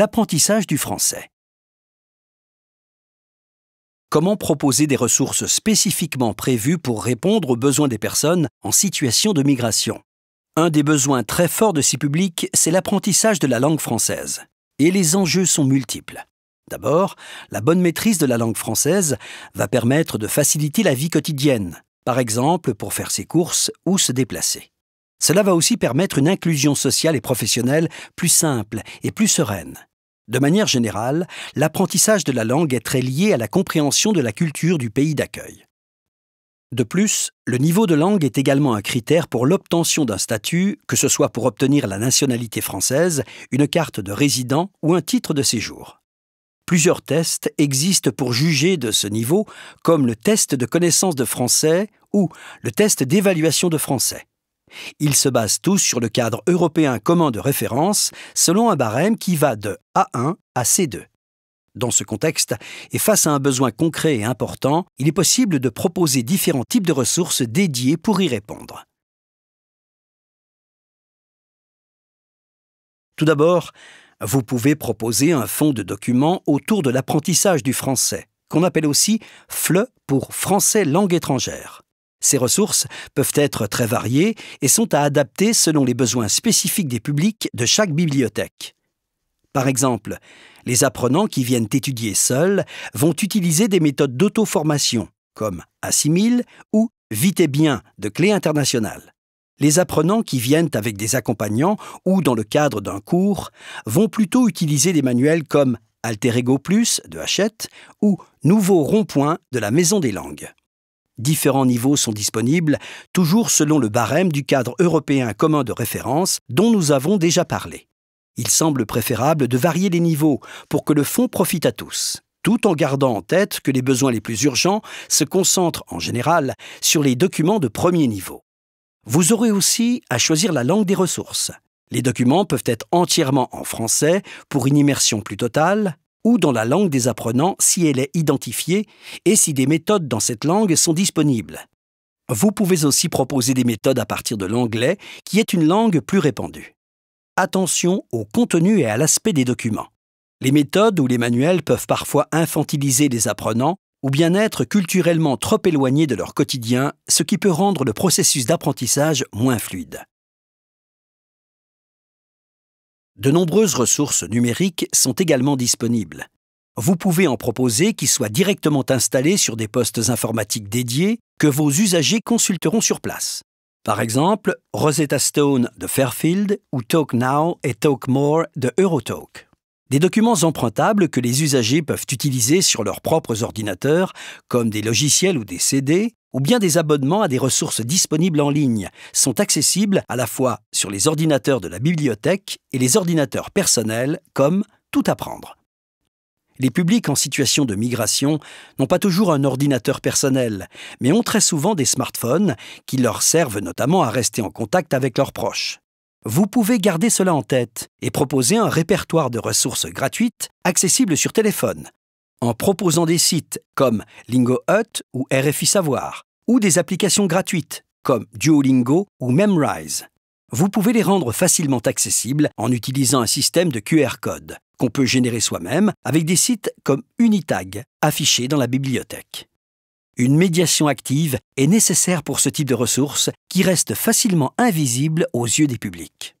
L'apprentissage du français. Comment proposer des ressources spécifiquement prévues pour répondre aux besoins des personnes en situation de migration Un des besoins très forts de ces publics, c'est l'apprentissage de la langue française. Et les enjeux sont multiples. D'abord, la bonne maîtrise de la langue française va permettre de faciliter la vie quotidienne, par exemple pour faire ses courses ou se déplacer. Cela va aussi permettre une inclusion sociale et professionnelle plus simple et plus sereine. De manière générale, l'apprentissage de la langue est très lié à la compréhension de la culture du pays d'accueil. De plus, le niveau de langue est également un critère pour l'obtention d'un statut, que ce soit pour obtenir la nationalité française, une carte de résident ou un titre de séjour. Plusieurs tests existent pour juger de ce niveau, comme le test de connaissance de français ou le test d'évaluation de français. Ils se basent tous sur le cadre européen commun de référence, selon un barème qui va de A1 à C2. Dans ce contexte, et face à un besoin concret et important, il est possible de proposer différents types de ressources dédiées pour y répondre. Tout d'abord, vous pouvez proposer un fonds de documents autour de l'apprentissage du français, qu'on appelle aussi FLE pour français langue étrangère. Ces ressources peuvent être très variées et sont à adapter selon les besoins spécifiques des publics de chaque bibliothèque. Par exemple, les apprenants qui viennent étudier seuls vont utiliser des méthodes d'auto-formation comme Assimile ou Vite et bien de Clé internationale. Les apprenants qui viennent avec des accompagnants ou dans le cadre d'un cours vont plutôt utiliser des manuels comme Alter Ego Plus de Hachette ou Nouveau Rond-Point de la Maison des Langues. Différents niveaux sont disponibles, toujours selon le barème du cadre européen commun de référence dont nous avons déjà parlé. Il semble préférable de varier les niveaux pour que le fonds profite à tous, tout en gardant en tête que les besoins les plus urgents se concentrent en général sur les documents de premier niveau. Vous aurez aussi à choisir la langue des ressources. Les documents peuvent être entièrement en français pour une immersion plus totale, ou dans la langue des apprenants si elle est identifiée et si des méthodes dans cette langue sont disponibles. Vous pouvez aussi proposer des méthodes à partir de l'anglais, qui est une langue plus répandue. Attention au contenu et à l'aspect des documents. Les méthodes ou les manuels peuvent parfois infantiliser les apprenants ou bien être culturellement trop éloignés de leur quotidien, ce qui peut rendre le processus d'apprentissage moins fluide. De nombreuses ressources numériques sont également disponibles. Vous pouvez en proposer qui soient directement installées sur des postes informatiques dédiés que vos usagers consulteront sur place. Par exemple, Rosetta Stone de Fairfield ou Talk Now et Talk More de Eurotalk. Des documents empruntables que les usagers peuvent utiliser sur leurs propres ordinateurs, comme des logiciels ou des CD, ou bien des abonnements à des ressources disponibles en ligne sont accessibles à la fois sur les ordinateurs de la bibliothèque et les ordinateurs personnels comme Tout apprendre. Les publics en situation de migration n'ont pas toujours un ordinateur personnel, mais ont très souvent des smartphones qui leur servent notamment à rester en contact avec leurs proches. Vous pouvez garder cela en tête et proposer un répertoire de ressources gratuites accessibles sur téléphone, en proposant des sites comme LingoHut Hut ou RFI Savoir, ou des applications gratuites comme Duolingo ou Memrise. Vous pouvez les rendre facilement accessibles en utilisant un système de QR code qu'on peut générer soi-même avec des sites comme Unitag affichés dans la bibliothèque. Une médiation active est nécessaire pour ce type de ressources qui reste facilement invisible aux yeux des publics.